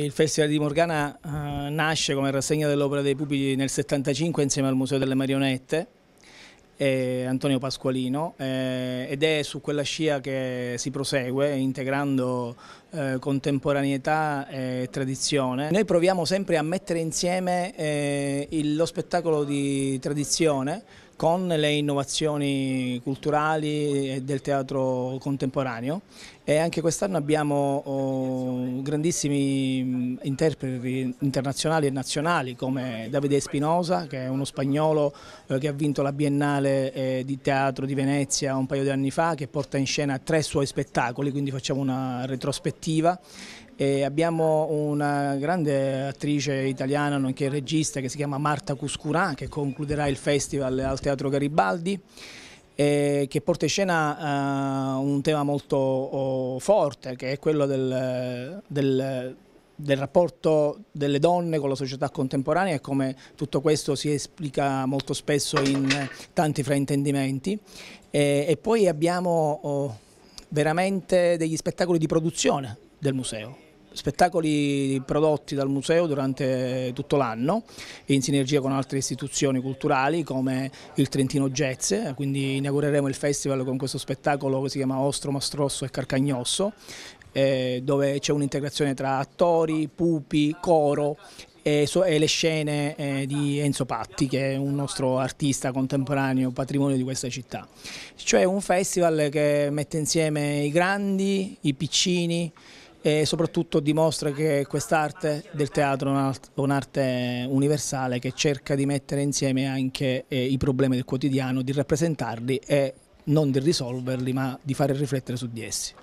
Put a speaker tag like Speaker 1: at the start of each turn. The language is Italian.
Speaker 1: Il Festival di Morgana eh, nasce come rassegna dell'opera dei pupili nel 1975 insieme al Museo delle Marionette, eh, Antonio Pasqualino, eh, ed è su quella scia che si prosegue integrando eh, contemporaneità e tradizione. Noi proviamo sempre a mettere insieme eh, il, lo spettacolo di tradizione con le innovazioni culturali del teatro contemporaneo e anche quest'anno abbiamo oh, grandissimi interpreti internazionali e nazionali come Davide Espinosa che è uno spagnolo eh, che ha vinto la Biennale eh, di teatro di Venezia un paio di anni fa che porta in scena tre suoi spettacoli quindi facciamo una retrospettiva e abbiamo una grande attrice italiana, nonché regista, che si chiama Marta Cuscurà, che concluderà il festival al Teatro Garibaldi e che porta in scena uh, un tema molto oh, forte che è quello del, del, del, rapporto delle donne con la società contemporanea e come tutto questo si esplica molto spesso in tanti fraintendimenti e, e poi abbiamo oh, veramente degli spettacoli di produzione del museo spettacoli prodotti dal museo durante tutto l'anno in sinergia con altre istituzioni culturali come il Trentino Jazz, quindi inaugureremo il festival con questo spettacolo che si chiama Ostro, Mastrosso e Carcagnosso eh, dove c'è un'integrazione tra attori, pupi, coro e, so, e le scene eh, di Enzo Patti che è un nostro artista contemporaneo patrimonio di questa città cioè un festival che mette insieme i grandi, i piccini e soprattutto dimostra che quest'arte del teatro è un'arte universale che cerca di mettere insieme anche eh, i problemi del quotidiano, di rappresentarli e non di risolverli ma di fare riflettere su di essi.